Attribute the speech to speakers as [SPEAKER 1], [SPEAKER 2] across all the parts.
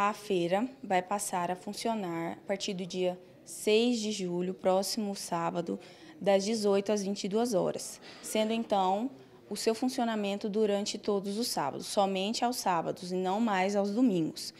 [SPEAKER 1] A feira vai passar a funcionar a partir do dia 6 de julho, próximo sábado, das 18 às 22 horas, sendo então o seu funcionamento durante todos os sábados, somente aos sábados e não mais aos domingos.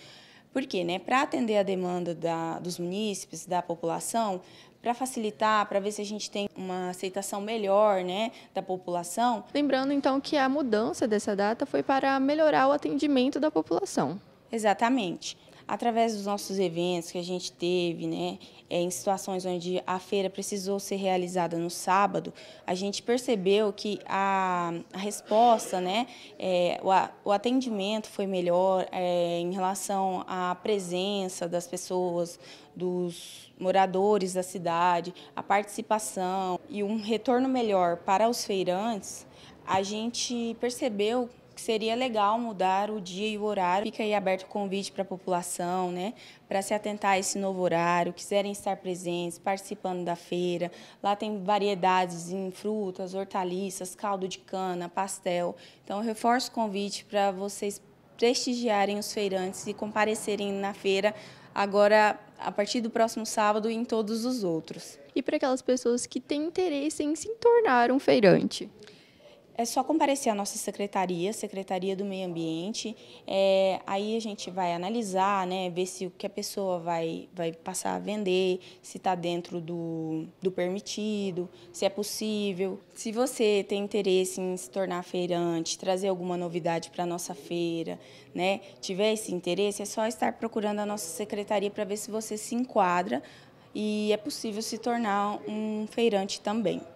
[SPEAKER 1] Por quê? Né? Para atender a demanda da, dos munícipes, da população, para facilitar, para ver se a gente tem uma aceitação melhor né, da população. Lembrando, então, que a mudança dessa data foi para melhorar o atendimento da população. Exatamente. Através dos nossos eventos que a gente teve, né, é, em situações onde a feira precisou ser realizada no sábado, a gente percebeu que a, a resposta, né, é, o, o, atendimento foi melhor é, em relação à presença das pessoas, dos moradores da cidade, a participação e um retorno melhor para os feirantes. A gente percebeu que seria legal mudar o dia e o horário. Fica aí aberto o convite para a população, né, para se atentar a esse novo horário, quiserem estar presentes, participando da feira. Lá tem variedades em frutas, hortaliças, caldo de cana, pastel. Então, eu reforço o convite para vocês prestigiarem os feirantes e comparecerem na feira agora a partir do próximo sábado e em todos os outros. E para aquelas pessoas que têm interesse em se tornar um feirante? É só comparecer à nossa secretaria, Secretaria do Meio Ambiente. É, aí a gente vai analisar, né, ver se o que a pessoa vai, vai passar a vender, se está dentro do, do permitido, se é possível. Se você tem interesse em se tornar feirante, trazer alguma novidade para a nossa feira, né, tiver esse interesse, é só estar procurando a nossa secretaria para ver se você se enquadra e é possível se tornar um feirante também.